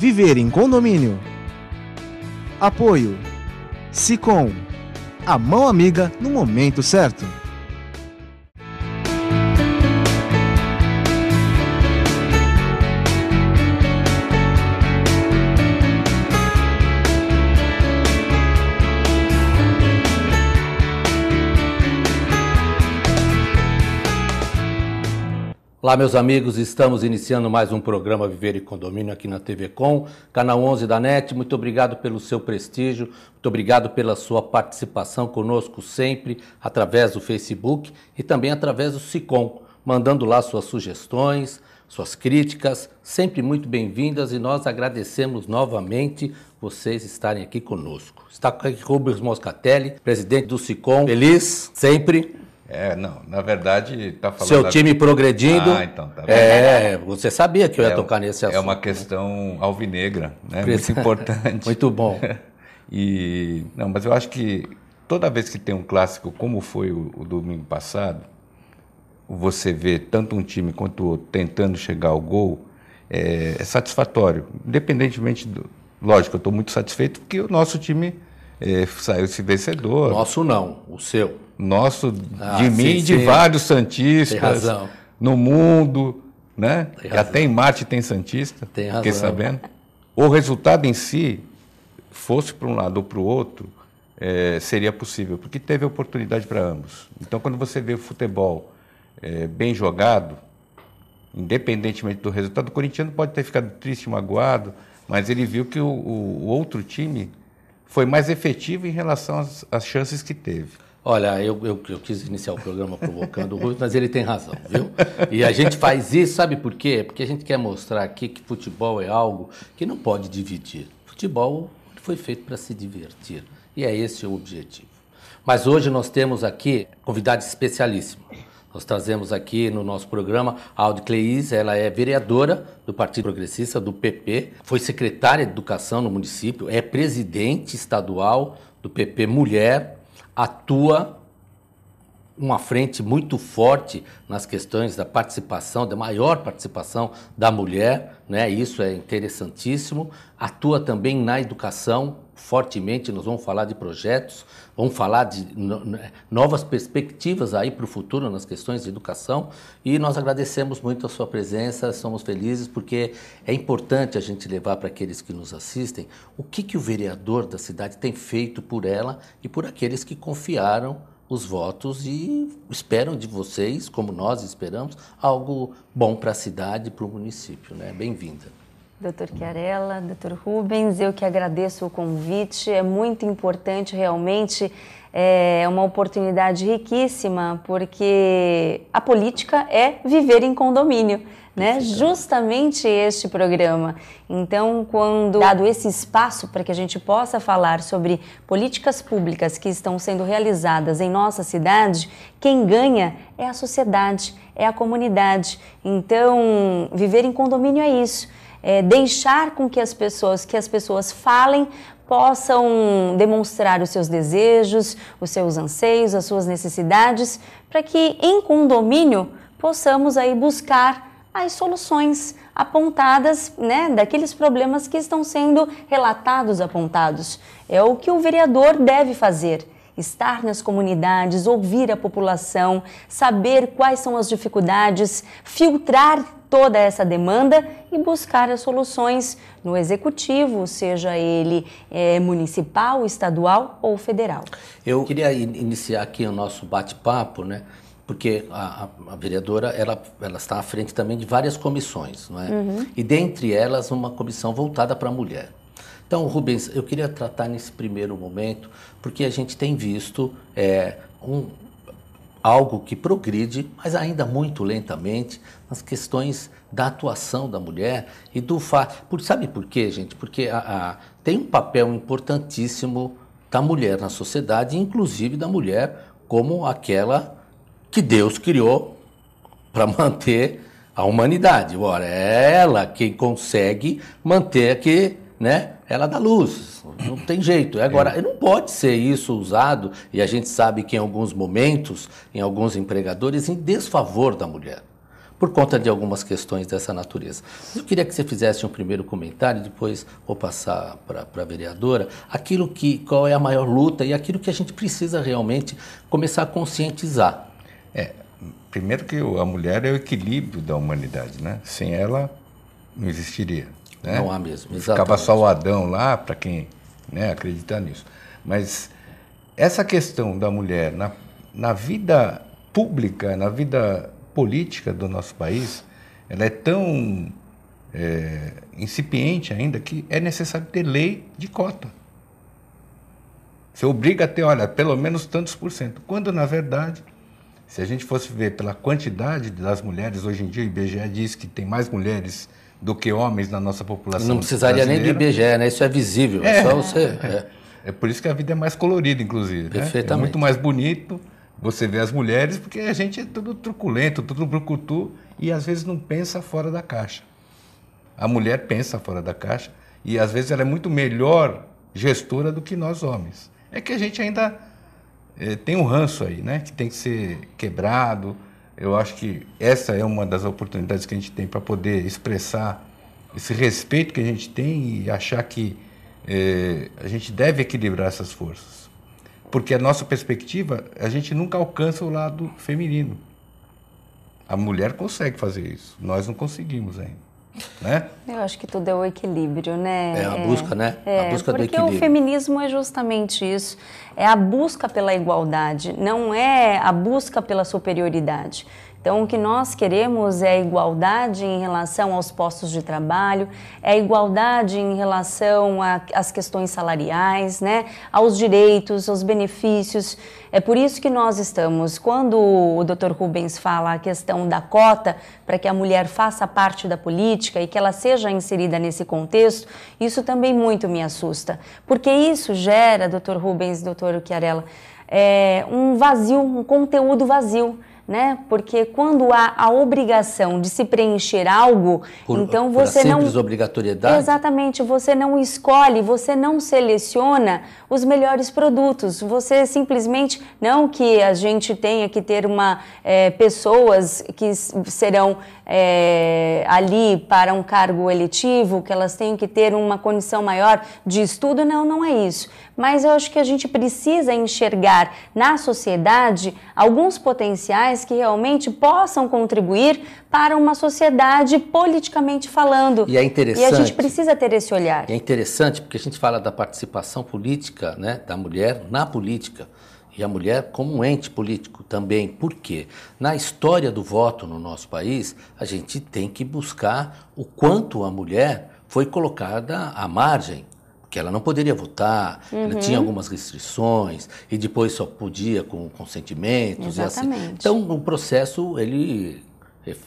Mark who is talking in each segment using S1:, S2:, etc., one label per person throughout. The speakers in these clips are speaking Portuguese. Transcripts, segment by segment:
S1: Viver em condomínio. Apoio. Sicom. A mão amiga no momento certo.
S2: Olá, meus amigos, estamos iniciando mais um programa Viver e Condomínio aqui na TV Com, canal 11 da NET. Muito obrigado pelo seu prestígio, muito obrigado pela sua participação conosco sempre através do Facebook e também através do SICOM, mandando lá suas sugestões, suas críticas, sempre muito bem-vindas e nós agradecemos novamente vocês estarem aqui conosco. Está aqui Rubens Moscatelli, presidente do SICOM. Feliz sempre. É, não, na verdade, está falando. Seu time progredindo. Ah, então, tá bem. É, você sabia que eu ia é, tocar nesse assunto. É uma né?
S1: questão alvinegra, né? Muito importante. Muito bom. e, não, mas eu acho que toda vez que tem um clássico como foi o, o domingo passado, você vê tanto um time quanto o outro tentando chegar ao gol, é, é satisfatório. Independentemente do. Lógico, eu estou muito satisfeito porque o nosso time é, saiu-se vencedor. Nosso não, o seu. Nosso, de ah, mim sim, de sim. vários santistas. Tem razão. No mundo, né? até em Marte tem santista. Tem razão. Fiquei sabendo. O resultado em si, fosse para um lado ou para o outro, é, seria possível, porque teve oportunidade para ambos. Então, quando você vê o futebol é, bem jogado, independentemente do resultado, o corintiano pode ter ficado triste, magoado, mas ele viu que o, o outro time foi mais efetivo em relação às, às chances que teve.
S2: Olha, eu, eu, eu, quis iniciar o programa provocando o Rui, mas ele tem razão, viu? E a gente faz isso, sabe por quê? Porque a gente quer mostrar aqui que futebol é algo que não pode dividir. Futebol foi feito para se divertir, e é esse o objetivo. Mas hoje nós temos aqui convidado especialíssimo. Nós trazemos aqui no nosso programa a Aldi Cleiz, ela é vereadora do Partido Progressista, do PP, foi secretária de Educação no município, é presidente estadual do PP Mulher, atua uma frente muito forte nas questões da participação, da maior participação da mulher, né? isso é interessantíssimo. Atua também na educação fortemente, nós vamos falar de projetos, vamos falar de né, novas perspectivas aí para o futuro nas questões de educação e nós agradecemos muito a sua presença, somos felizes porque é importante a gente levar para aqueles que nos assistem o que, que o vereador da cidade tem feito por ela e por aqueles que confiaram os votos e esperam de vocês, como nós esperamos, algo bom para a cidade e para o município. Né? Bem-vinda.
S3: Doutor Chiarella, doutor Rubens, eu que agradeço o convite. É muito importante, realmente, é uma oportunidade riquíssima, porque a política é viver em condomínio né? Justamente este programa. Então, quando dado esse espaço para que a gente possa falar sobre políticas públicas que estão sendo realizadas em nossa cidade, quem ganha é a sociedade, é a comunidade. Então, viver em condomínio é isso. É deixar com que as pessoas, que as pessoas falem, possam demonstrar os seus desejos, os seus anseios, as suas necessidades, para que em condomínio possamos aí buscar as soluções apontadas, né, daqueles problemas que estão sendo relatados, apontados. É o que o vereador deve fazer estar nas comunidades, ouvir a população, saber quais são as dificuldades, filtrar toda essa demanda e buscar as soluções no executivo, seja ele é, municipal, estadual ou federal.
S2: Eu queria iniciar aqui o nosso bate-papo, né, porque a, a, vereadora ela, ela está à frente também de várias comissões, não é? Uhum. E dentre elas uma comissão voltada para a mulher. Então, Rubens, eu queria tratar nesse primeiro momento, porque a gente tem visto é, um, algo que progride, mas ainda muito lentamente, nas questões da atuação da mulher e do fato. Por, sabe por quê, gente? Porque a, a, tem um papel importantíssimo da mulher na sociedade, inclusive da mulher como aquela que Deus criou para manter a humanidade. Ora, é ela quem consegue manter aqui, né? Ela dá luz, não tem jeito. É agora, é. não pode ser isso usado, e a gente sabe que em alguns momentos, em alguns empregadores, em desfavor da mulher, por conta de algumas questões dessa natureza. Eu queria que você fizesse um primeiro comentário, depois vou passar para a vereadora, aquilo que, qual é a maior luta e aquilo que a gente precisa realmente começar a conscientizar é, primeiro
S1: que a mulher é o equilíbrio da humanidade, né? Sem ela não existiria. Né? Não há mesmo. Exatamente. Ficava só o Adão lá, para quem né, nisso. Mas essa questão da mulher na, na vida pública, na vida política do nosso país, ela é tão é, incipiente ainda que é necessário ter lei de cota. Você obriga a ter, olha, pelo menos tantos por cento. Quando, na verdade, se a gente fosse ver pela quantidade das mulheres, hoje em dia o IBGE diz que tem mais mulheres do que homens na nossa população. Não precisaria nem do IBGE, né? Isso é visível. É, é só você. É. é. é. por isso que a vida é mais colorida, inclusive. Perfeitamente. Né? É muito mais bonito você ver as mulheres, porque a gente é tudo truculento, tudo brucutu e às vezes não pensa fora da caixa. A mulher pensa fora da caixa e às vezes ela é muito melhor gestora do que nós homens. É que a gente ainda é, tem um ranço aí, né? Que tem que ser quebrado. Eu acho que essa é uma das oportunidades que a gente tem para poder expressar esse respeito que a gente tem e achar que é, a gente deve equilibrar essas forças. Porque a nossa perspectiva, a gente nunca alcança o lado feminino. A mulher consegue fazer isso, nós não conseguimos ainda. Né?
S3: Eu acho que tudo é o equilíbrio, né? É a busca, né? é, né? É, a busca do equilíbrio. Porque o feminismo é justamente isso. É a busca pela igualdade, não é a busca pela superioridade. Então, o que nós queremos é igualdade em relação aos postos de trabalho, é igualdade em relação às questões salariais, né, aos direitos, aos benefícios. É por isso que nós estamos. Quando o Dr. Rubens fala a questão da cota para que a mulher faça parte da política e que ela seja inserida nesse contexto, isso também muito me assusta, porque isso gera, Dr. Rubens, Dr. Chiarella, é, um vazio, um conteúdo vazio né? Porque quando há a obrigação de se preencher algo, por, então você por a simples não
S2: obrigatoriedade.
S3: Exatamente, você não escolhe, você não seleciona os melhores produtos. Você simplesmente não que a gente tenha que ter uma é, pessoas que serão é, ali para um cargo eletivo, que elas têm que ter uma condição maior de estudo. Não, não é isso. Mas eu acho que a gente precisa enxergar na sociedade alguns potenciais que realmente possam contribuir para uma sociedade politicamente falando. E é interessante. E a gente precisa ter esse olhar.
S2: É interessante porque a gente fala da participação política né, da mulher na política e a mulher como um ente político também. Por quê? Na história do voto no nosso país, a gente tem que buscar o quanto a mulher foi colocada à margem que ela não poderia votar, uhum. ela tinha uhum. algumas restrições e depois só podia com consentimentos Exatamente. e assim. Então o processo ele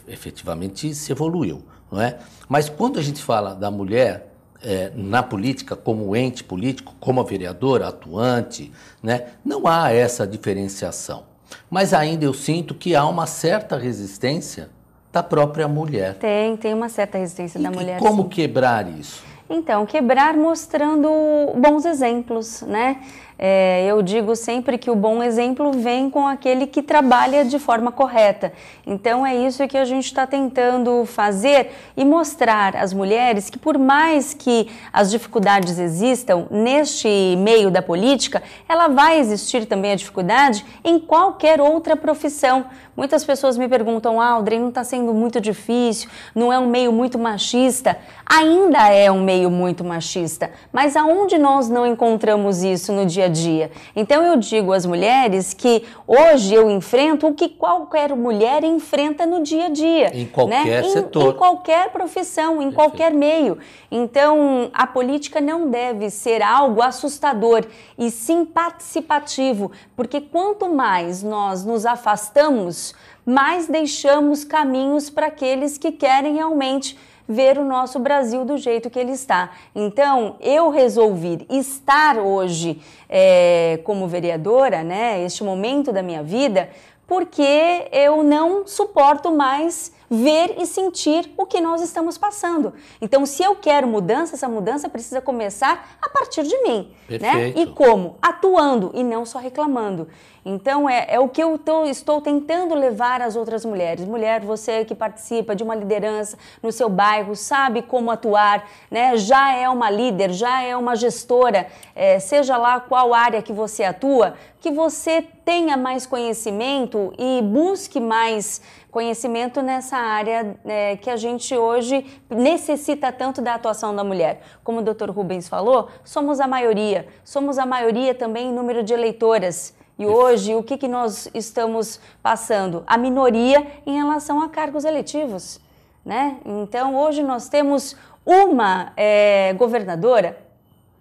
S2: efetivamente se evoluiu, não é? Mas quando a gente fala da mulher é, na política como ente político, como a vereadora atuante, né? não há essa diferenciação. Mas ainda eu sinto que há uma certa resistência da própria mulher.
S3: Tem, tem uma certa resistência e, da mulher. E como sim. quebrar isso? Então, quebrar mostrando bons exemplos, né? É, eu digo sempre que o bom exemplo vem com aquele que trabalha de forma correta. Então é isso que a gente está tentando fazer e mostrar às mulheres que, por mais que as dificuldades existam neste meio da política, ela vai existir também a dificuldade em qualquer outra profissão. Muitas pessoas me perguntam, Aldrin, ah, não está sendo muito difícil, não é um meio muito machista? Ainda é um meio muito machista, mas aonde nós não encontramos isso no dia dia a dia. Então eu digo às mulheres que hoje eu enfrento o que qualquer mulher enfrenta no dia a dia. Em qualquer né? setor. Em, em qualquer profissão, em Perfeito. qualquer meio. Então a política não deve ser algo assustador e sim participativo, porque quanto mais nós nos afastamos, mais deixamos caminhos para aqueles que querem realmente ver o nosso Brasil do jeito que ele está. Então, eu resolvi estar hoje é, como vereadora, né, este momento da minha vida, porque eu não suporto mais ver e sentir o que nós estamos passando. Então, se eu quero mudança, essa mudança precisa começar a partir de mim. Né? Perfeito. Né? E como? Atuando e não só reclamando. Então, é, é o que eu tô, estou tentando levar às outras mulheres. Mulher, você que participa de uma liderança no seu bairro, sabe como atuar, né? já é uma líder, já é uma gestora, é, seja lá qual área que você atua, que você tenha mais conhecimento e busque mais conhecimento nessa área é, que a gente hoje necessita tanto da atuação da mulher. Como o Dr. Rubens falou, somos a maioria, somos a maioria também em número de eleitoras. E hoje, o que, que nós estamos passando? A minoria em relação a cargos eletivos. Né? Então, hoje nós temos uma é, governadora,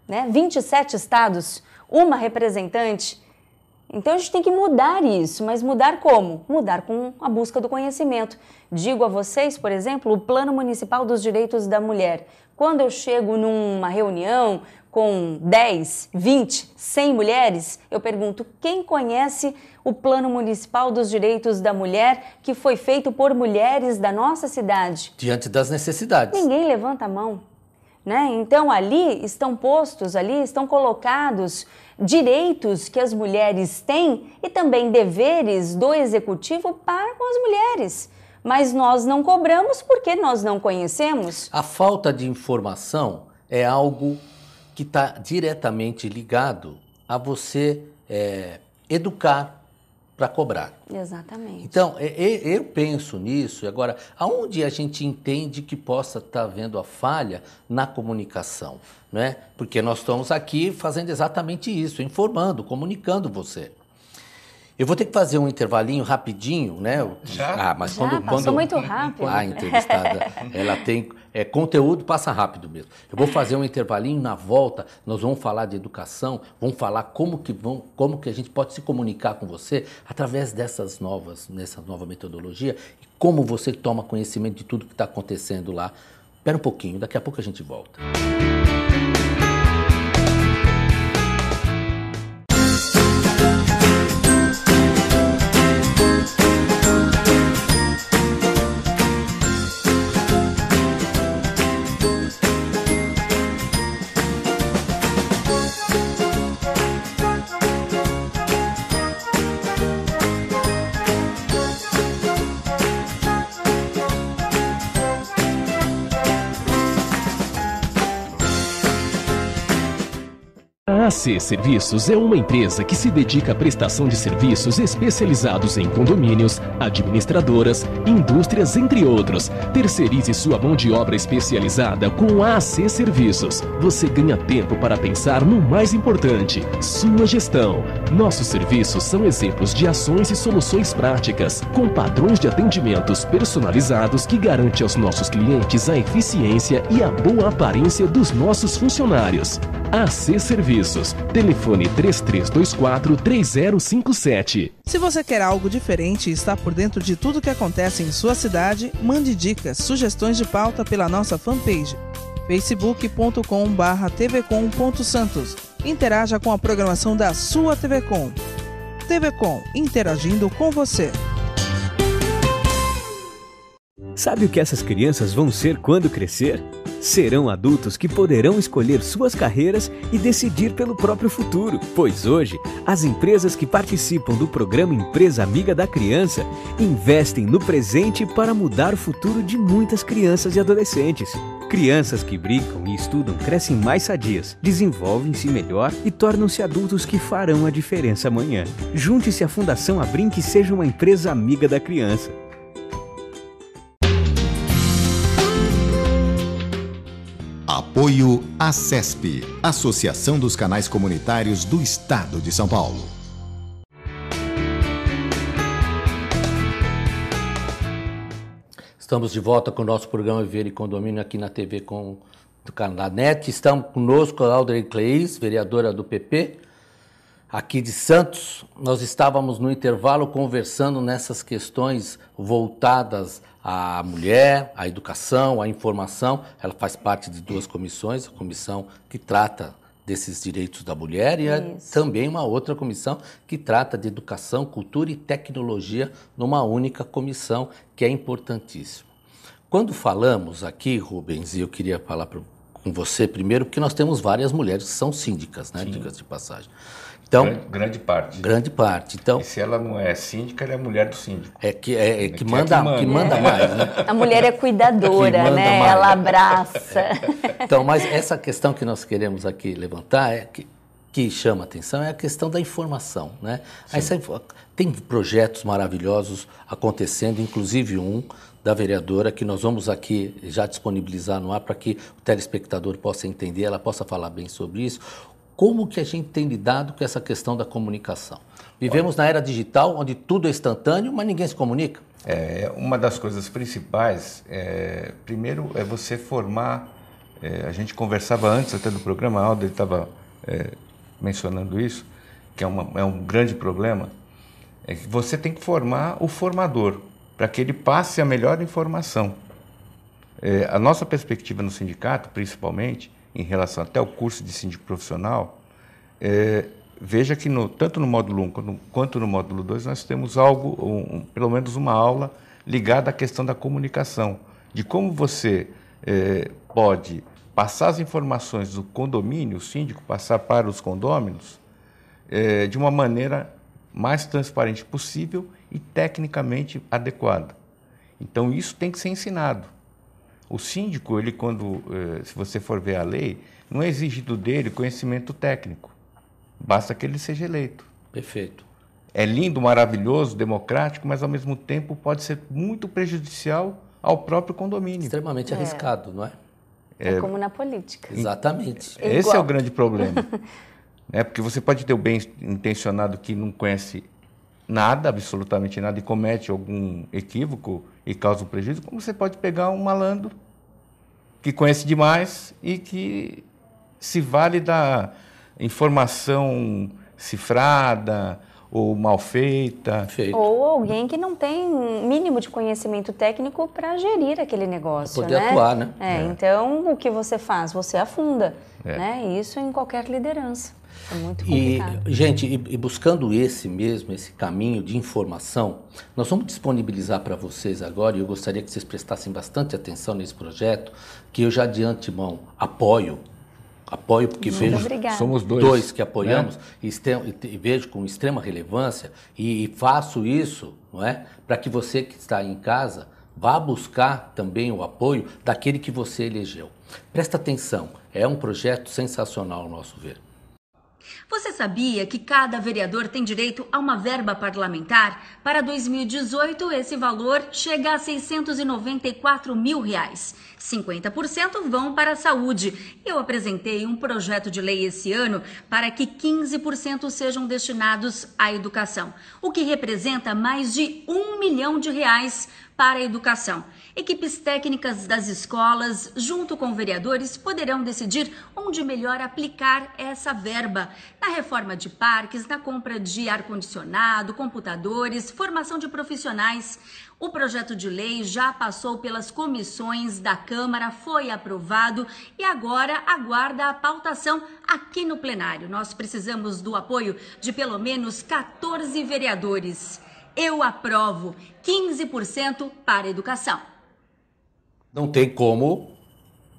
S3: né? 27 estados, uma representante então a gente tem que mudar isso, mas mudar como? Mudar com a busca do conhecimento. Digo a vocês, por exemplo, o Plano Municipal dos Direitos da Mulher. Quando eu chego numa reunião com 10, 20, 100 mulheres, eu pergunto quem conhece o Plano Municipal dos Direitos da Mulher que foi feito por mulheres da nossa cidade?
S2: Diante das necessidades.
S3: Ninguém levanta a mão. Né? Então ali estão postos, ali estão colocados direitos que as mulheres têm e também deveres do executivo para com as mulheres. Mas nós não cobramos porque nós não conhecemos.
S2: A falta de informação é algo que está diretamente ligado a você é, educar para cobrar.
S3: Exatamente.
S2: Então, é, é, eu penso nisso. Agora, aonde a gente entende que possa estar tá havendo a falha na comunicação? Né? Porque nós estamos aqui fazendo exatamente isso, informando, comunicando você. Eu vou ter que fazer um intervalinho rapidinho, né? Já? Ah, mas Já, quando, quando muito rápido. A entrevistada, ela tem é, conteúdo passa rápido mesmo. Eu vou fazer um intervalinho na volta. Nós vamos falar de educação, vamos falar como que vão, como que a gente pode se comunicar com você através dessas novas, nessa nova metodologia e como você toma conhecimento de tudo que está acontecendo lá. Espera um pouquinho, daqui a pouco a gente volta. Música AC Serviços é uma empresa que se dedica à prestação de serviços especializados em condomínios, administradoras, indústrias, entre outros. Terceirize sua mão de obra especializada com AC Serviços. Você ganha tempo para pensar no mais importante, sua gestão. Nossos serviços são exemplos de ações e soluções práticas, com padrões de atendimentos personalizados que garante aos nossos clientes a eficiência e a boa aparência dos nossos funcionários. AC Serviços. Telefone 3324 3057. Se você quer algo diferente e está por dentro de tudo que acontece em sua cidade, mande dicas, sugestões de pauta pela nossa fanpage facebook.com/tvcom.santos. Interaja com a programação da sua TV Com interagindo com você.
S1: Sabe o que essas crianças vão ser quando crescer? Serão adultos que poderão escolher suas carreiras e decidir pelo próprio futuro, pois hoje as empresas que participam do programa Empresa Amiga da Criança investem no presente para mudar o futuro de muitas crianças e adolescentes. Crianças que brincam e estudam crescem mais sadias, desenvolvem-se melhor e tornam-se adultos que farão a diferença amanhã. Junte-se à Fundação Abrim que seja uma empresa amiga da criança.
S2: Apoio ACESP, Associação dos Canais Comunitários do Estado de São Paulo. Estamos de volta com o nosso programa Viver e Condomínio aqui na TV com, do Canal NET. Estamos conosco a Alder Cleis, vereadora do PP, aqui de Santos, nós estávamos no intervalo conversando nessas questões voltadas à mulher, à educação, à informação. Ela faz parte de duas comissões, a comissão que trata desses direitos da mulher e é também uma outra comissão que trata de educação, cultura e tecnologia numa única comissão, que é importantíssimo. Quando falamos aqui, Rubens, e eu queria falar pro, com você primeiro, porque nós temos várias mulheres que são síndicas, né, dicas de passagem. Então, grande, grande, parte. Grande parte. Então, e se ela não é síndica, ela é a mulher do síndico. É que, é, é, é, é que, que, manda, é que, manda, que manda mais. Né?
S3: A mulher é cuidadora, é né? Mais. Ela abraça.
S2: Então, mas essa questão que nós queremos aqui levantar é que que chama atenção é a questão da informação, né? Essa, tem projetos maravilhosos acontecendo, inclusive um da vereadora que nós vamos aqui já disponibilizar no ar para que o telespectador possa entender, ela possa falar bem sobre isso. Como que a gente tem lidado com essa questão da comunicação? Vivemos Olha, na era digital, onde tudo é instantâneo, mas ninguém se comunica. É, uma
S1: das coisas principais, é, primeiro, é você formar. É, a gente conversava antes até do programa, a Aldo estava é, mencionando isso, que é, uma, é um grande problema, é que você tem que formar o formador para que ele passe a melhor informação. É, a nossa perspectiva no sindicato, principalmente, em relação até ao curso de síndico profissional, é, veja que no, tanto no módulo 1 quanto, quanto no módulo 2 nós temos algo, um, pelo menos uma aula ligada à questão da comunicação, de como você é, pode passar as informações do condomínio, o síndico, passar para os condôminos é, de uma maneira mais transparente possível e tecnicamente adequada. Então, isso tem que ser ensinado. O síndico, ele quando, eh, se você for ver a lei, não é exigido dele conhecimento técnico. Basta que ele seja eleito. Perfeito. É lindo, maravilhoso, democrático, mas ao mesmo tempo pode ser muito
S2: prejudicial ao próprio condomínio. Extremamente é. arriscado, não é?
S1: É, é como
S3: na política. Exatamente. É Esse é o grande problema.
S1: né? Porque você pode ter o bem intencionado que não conhece nada, absolutamente nada, e comete algum equívoco e causa um prejuízo, como você pode pegar um malandro que conhece demais e que se vale da informação cifrada, ou mal feita. Feito. Ou
S3: alguém que não tem mínimo de conhecimento técnico para gerir aquele negócio. Pra poder né? atuar, né? É, é. Então, o que você faz? Você afunda. É. Né? Isso em qualquer liderança. É muito complicado. E, gente,
S2: e, e buscando esse mesmo, esse caminho de informação, nós vamos disponibilizar para vocês agora, e eu gostaria que vocês prestassem bastante atenção nesse projeto, que eu já de antemão apoio apoio, porque Muito vejo obrigada. somos dois, dois que né? apoiamos né? e, vejo com extrema relevância e, e faço isso, não é, para que você que está em casa vá buscar também o apoio daquele que você elegeu. Presta atenção, é um projeto sensacional ao nosso ver.
S3: Você sabia que cada vereador tem direito a uma verba parlamentar? Para 2018, esse valor chega a 694 mil reais. 50% vão para a saúde. Eu apresentei um projeto de lei esse ano para que 15% sejam destinados à educação, o que representa mais de um milhão de reais para a educação. Equipes técnicas das escolas, junto com vereadores, poderão decidir onde melhor aplicar essa verba. Na reforma de parques, na compra de ar-condicionado, computadores, formação de profissionais. O projeto de lei já passou pelas comissões da Câmara, foi aprovado e agora aguarda a pautação aqui no plenário. Nós precisamos do apoio de pelo menos 14 vereadores. Eu aprovo 15% para educação.
S2: Não tem como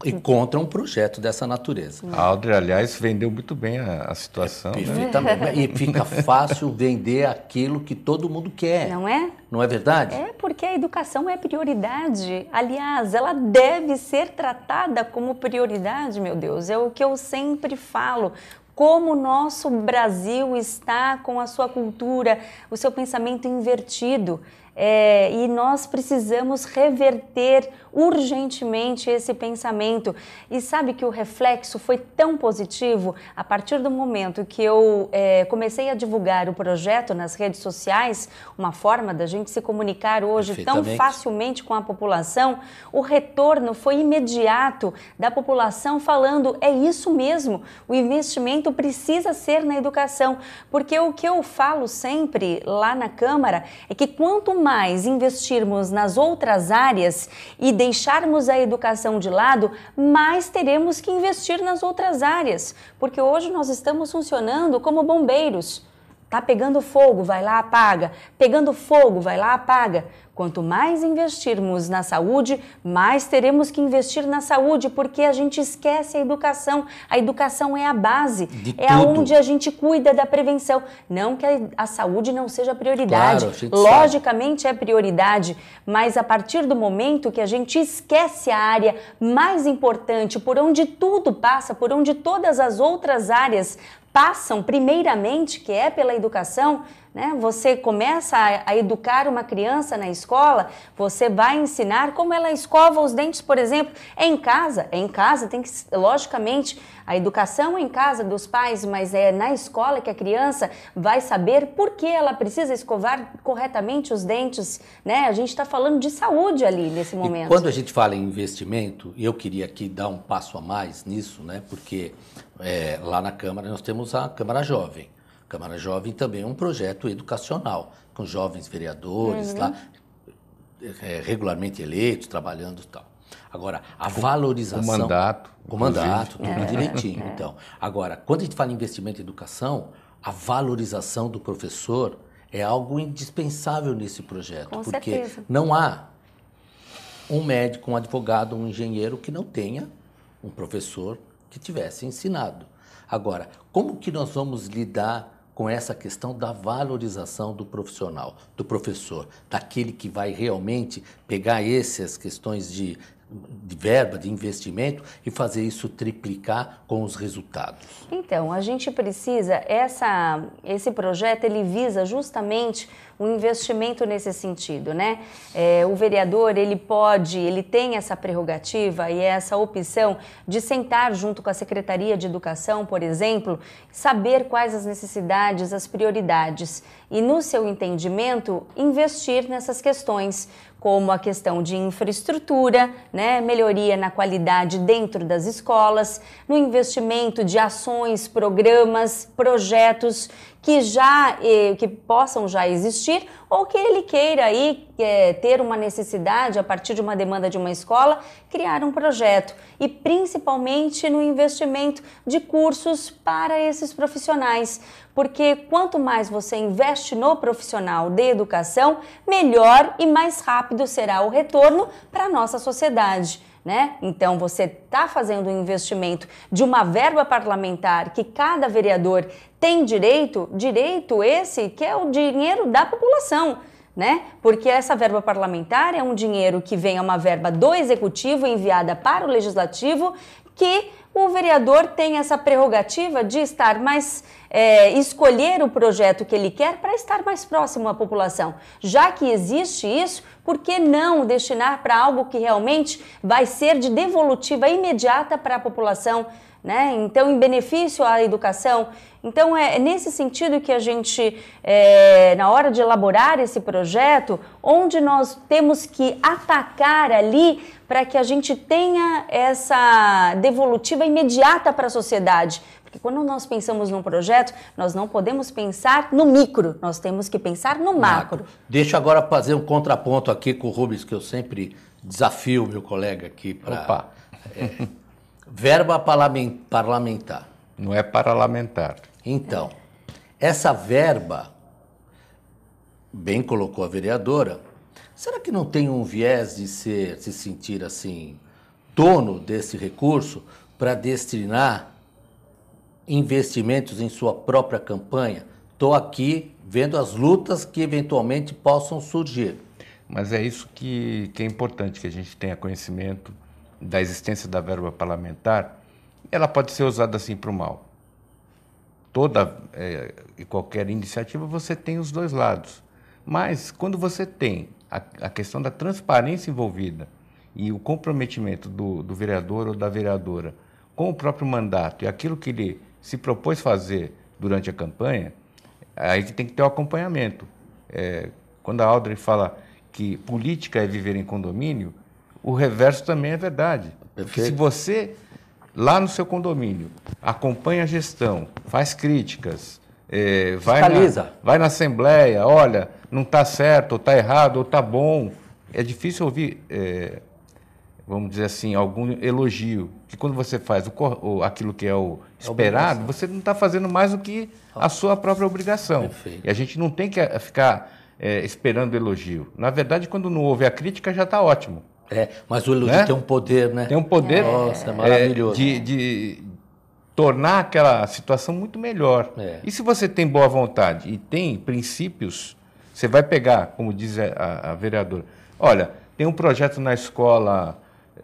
S2: ir contra um projeto dessa natureza. A Audrey, aliás, vendeu muito bem a, a situação. É, Né? E fica fácil vender aquilo que todo mundo quer. Não é? Não é verdade? É
S3: porque a educação é prioridade. Aliás, ela deve ser tratada como prioridade, meu Deus. É o que eu sempre falo como o nosso Brasil está com a sua cultura, o seu pensamento invertido. É, e nós precisamos reverter urgentemente esse pensamento. E sabe que o reflexo foi tão positivo a partir do momento que eu é, comecei a divulgar o projeto nas redes sociais, uma forma da gente se comunicar hoje tão facilmente com a população. O retorno foi imediato da população falando: é isso mesmo, o investimento precisa ser na educação. Porque o que eu falo sempre lá na Câmara é que quanto mais investirmos nas outras áreas e deixarmos a educação de lado, mais teremos que investir nas outras áreas, porque hoje nós estamos funcionando como bombeiros. Tá pegando fogo, vai lá, apaga. Pegando fogo, vai lá, apaga. Quanto mais investirmos na saúde, mais teremos que investir na saúde, porque a gente esquece a educação. A educação é a base, de é tudo. onde a gente cuida da prevenção. Não que a saúde não seja prioridade. Claro, Logicamente sabe. é prioridade, mas a partir do momento que a gente esquece a área mais importante, por onde tudo passa, por onde todas as outras áreas passam primeiramente, que é pela educação, né? Você começa a, a, educar uma criança na escola, você vai ensinar como ela escova os dentes, por exemplo, é em casa, é em casa, tem que, logicamente, a educação é em casa dos pais, mas é na escola que a criança vai saber por que ela precisa escovar corretamente os dentes, né? A gente está falando de saúde ali nesse momento. E quando
S2: a gente fala em investimento, eu queria aqui dar um passo a mais nisso, né? Porque é, lá na Câmara nós temos a Câmara Jovem. A Câmara Jovem também é um projeto educacional, com jovens vereadores uhum. lá, é, regularmente eleitos, trabalhando e tal. Agora, a valorização. O mandato. O mandato, tudo é, direitinho. É. Então, agora, quando a gente fala em investimento em educação, a valorização do professor é algo indispensável nesse projeto. Com porque certeza. não há um médico, um advogado, um engenheiro que não tenha um professor que tivesse ensinado. Agora, como que nós vamos lidar com essa questão da valorização do profissional, do professor, daquele que vai realmente pegar essas questões de de verba, de investimento e fazer isso triplicar com os resultados?
S3: Então, a gente precisa, essa, esse projeto ele visa justamente o um investimento nesse sentido, né? É, o vereador, ele pode, ele tem essa prerrogativa e essa opção de sentar junto com a Secretaria de Educação, por exemplo, saber quais as necessidades, as prioridades e, no seu entendimento, investir nessas questões, como a questão de infraestrutura, né, melhoria na qualidade dentro das escolas, no investimento de ações, programas, projetos que já eh, que possam já existir ou que ele queira aí é, ter uma necessidade a partir de uma demanda de uma escola criar um projeto e principalmente no investimento de cursos para esses profissionais porque quanto mais você investe no profissional de educação melhor e mais rápido será o retorno para a nossa sociedade né? Então você está fazendo um investimento de uma verba parlamentar que cada vereador tem direito, direito esse que é o dinheiro da população. Né? Porque essa verba parlamentar é um dinheiro que vem a é uma verba do executivo enviada para o legislativo que o vereador tem essa prerrogativa de estar mais é, escolher o projeto que ele quer para estar mais próximo à população. Já que existe isso, por que não destinar para algo que realmente vai ser de devolutiva imediata para a população? né? Então, em benefício à educação. Então, é, é nesse sentido que a gente, é, na hora de elaborar esse projeto, onde nós temos que atacar ali para que a gente tenha essa devolutiva imediata para a sociedade. Porque quando nós pensamos num projeto, nós não podemos pensar no micro, nós temos que pensar no macro. macro.
S2: Deixa agora fazer um contraponto aqui com o Rubens, que eu sempre desafio meu colega aqui para. Verba parlamentar. Não é parlamentar. Então, essa verba, bem colocou a vereadora, será que não tem um viés de ser, se sentir assim, dono desse recurso para destinar investimentos em sua própria campanha? Estou aqui vendo as lutas que eventualmente possam surgir. Mas é isso que, que
S1: é importante que a gente tenha conhecimento da existência da verba parlamentar, ela pode ser usada assim para o mal. Toda é, e qualquer iniciativa você tem os dois lados. Mas quando você tem a, a questão da transparência envolvida e o comprometimento do, do vereador ou da vereadora com o próprio mandato e aquilo que ele se propôs fazer durante a campanha, aí que tem que ter o um acompanhamento. É, quando a Audrey fala que política é viver em condomínio, o reverso também é verdade. Perfeito. Se você, lá no seu condomínio, acompanha a gestão, faz críticas, é, vai, na, vai na assembleia, olha, não está certo, ou está errado, ou está bom. É difícil ouvir, é, vamos dizer assim, algum elogio. Que quando você faz o, aquilo que é o é esperado, você não está fazendo mais do que a sua própria obrigação. Perfeito. E a gente não tem que é, ficar é, esperando elogio. Na verdade, quando não houve a crítica, já está ótimo. É, mas o elogio né? tem um poder, né? Tem um poder. Nossa, é maravilhoso. De, de, tornar aquela situação muito melhor. É. E se você tem boa vontade e tem princípios, você vai pegar, como diz a, a vereadora, olha, tem um projeto na escola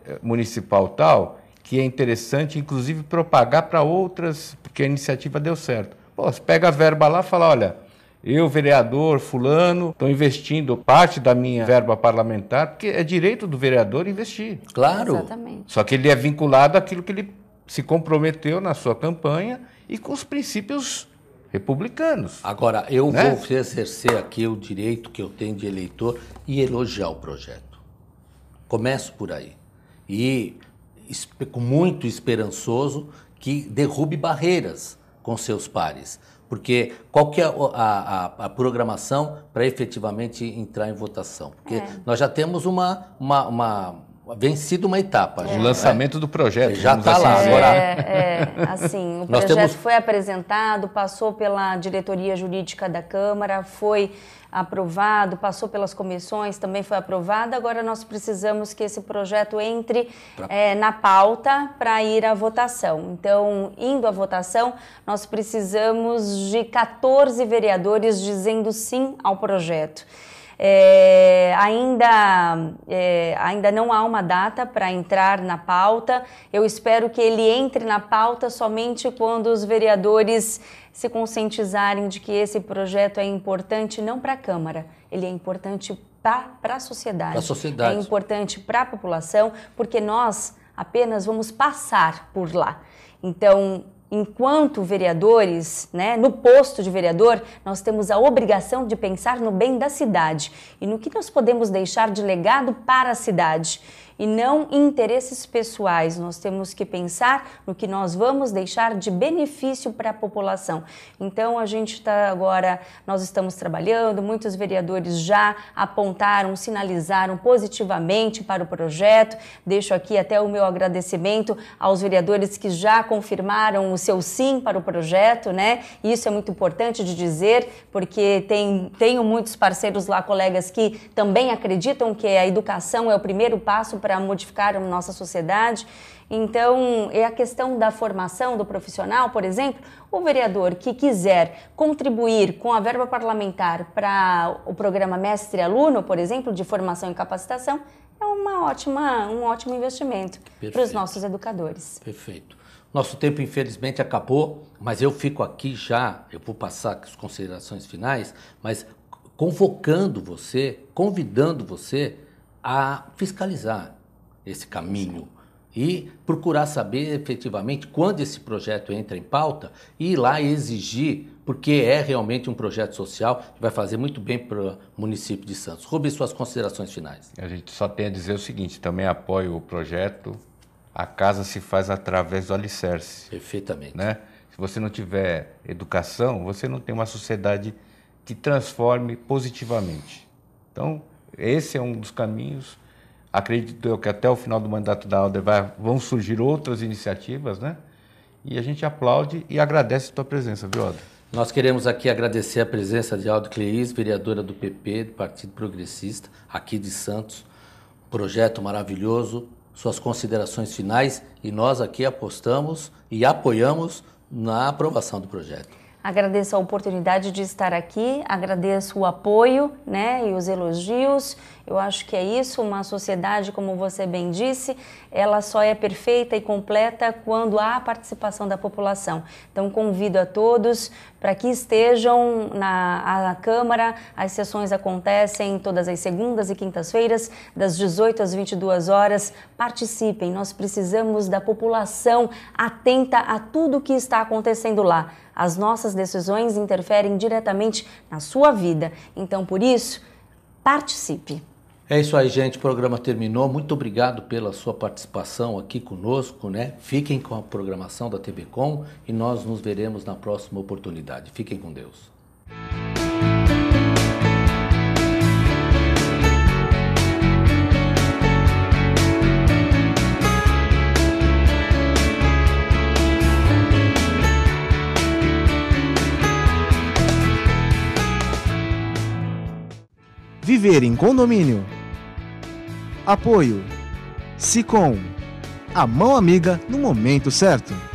S1: eh, municipal tal que é interessante, inclusive propagar para outras, porque a iniciativa deu certo. Pô, você pega a verba lá e fala, olha, eu, vereador fulano, estou investindo parte da minha verba parlamentar, porque é direito do vereador investir. Claro. Exatamente. Só que ele é vinculado àquilo que ele se comprometeu
S2: na sua campanha e com os princípios republicanos. Agora, eu né? vou exercer aqui o direito que eu tenho de eleitor e elogiar o projeto. Começo por aí. E muito esperançoso que derrube barreiras com seus pares. Porque qual que é a, a, a programação para efetivamente entrar em votação? Porque é. nós já temos uma, uma, uma vencido uma etapa. É. O né? lançamento do projeto. Já está assim lá. Agora... É, é, assim, o projeto temos... foi
S3: apresentado, passou pela diretoria jurídica da Câmara, foi aprovado, passou pelas comissões, também foi aprovado. Agora nós precisamos que esse projeto entre é, na pauta para ir à votação. Então, indo à votação, nós precisamos de 14 vereadores dizendo sim ao projeto. É, ainda, é, ainda não há uma data para entrar na pauta. Eu espero que ele entre na pauta somente quando os vereadores se conscientizarem de que esse projeto é importante não para a Câmara, ele é importante para a sociedade. a sociedade. É importante para a população, porque nós apenas vamos passar por lá. Então, enquanto vereadores, né, no posto de vereador, nós temos a obrigação de pensar no bem da cidade e no que nós podemos deixar de legado para a cidade e não interesses pessoais. Nós temos que pensar no que nós vamos deixar de benefício para a população. Então a gente está agora, nós estamos trabalhando, muitos vereadores já apontaram, sinalizaram positivamente para o projeto. Deixo aqui até o meu agradecimento aos vereadores que já confirmaram o seu sim para o projeto, né? Isso é muito importante de dizer, porque tem, tenho muitos parceiros lá, colegas que também acreditam que a educação é o primeiro passo para para modificar a nossa sociedade. Então, é a questão da formação do profissional, por exemplo, o vereador que quiser contribuir com a verba parlamentar para o programa Mestre Aluno, por exemplo, de formação e capacitação, é uma ótima, um ótimo investimento para os nossos educadores.
S2: Perfeito. Nosso tempo, infelizmente, acabou, mas eu fico aqui já, eu vou passar as considerações finais, mas convocando você, convidando você a fiscalizar esse caminho e procurar saber efetivamente quando esse projeto entra em pauta e ir lá exigir, porque é realmente um projeto social que vai fazer muito bem para o município de Santos. Rubens, suas considerações finais. A gente só tem a
S1: dizer o seguinte: também apoio o projeto. A casa se faz através do alicerce. Perfeitamente. Né? Se você não tiver educação, você não tem uma sociedade que transforme positivamente. Então, esse é um dos caminhos Acredito eu que até o final do mandato da Alder vai, vão surgir outras iniciativas, né? E a gente aplaude e agradece a tua presença, viu, Alder?
S2: Nós queremos aqui agradecer a presença de Aldo Cleis, vereadora do PP, do Partido Progressista, aqui de Santos. Projeto maravilhoso, suas considerações finais e nós aqui apostamos e apoiamos na aprovação do projeto.
S3: Agradeço a oportunidade de estar aqui, agradeço o apoio né, e os elogios. Eu acho que é isso. Uma sociedade, como você bem disse, ela só é perfeita e completa quando há a participação da população. Então, convido a todos para que estejam na, na Câmara. As sessões acontecem todas as segundas e quintas-feiras, das 18 às 22 horas. Participem, nós precisamos da população atenta a tudo o que está acontecendo lá. As nossas decisões interferem diretamente na sua vida. Então, por isso, participe.
S2: É isso aí, gente. O programa terminou. Muito obrigado pela sua participação aqui conosco, né? Fiquem com a programação da TV Com e nós nos veremos na próxima oportunidade. Fiquem com Deus.
S1: Viver em condomínio. Apoio. Sicom. A mão amiga no momento certo.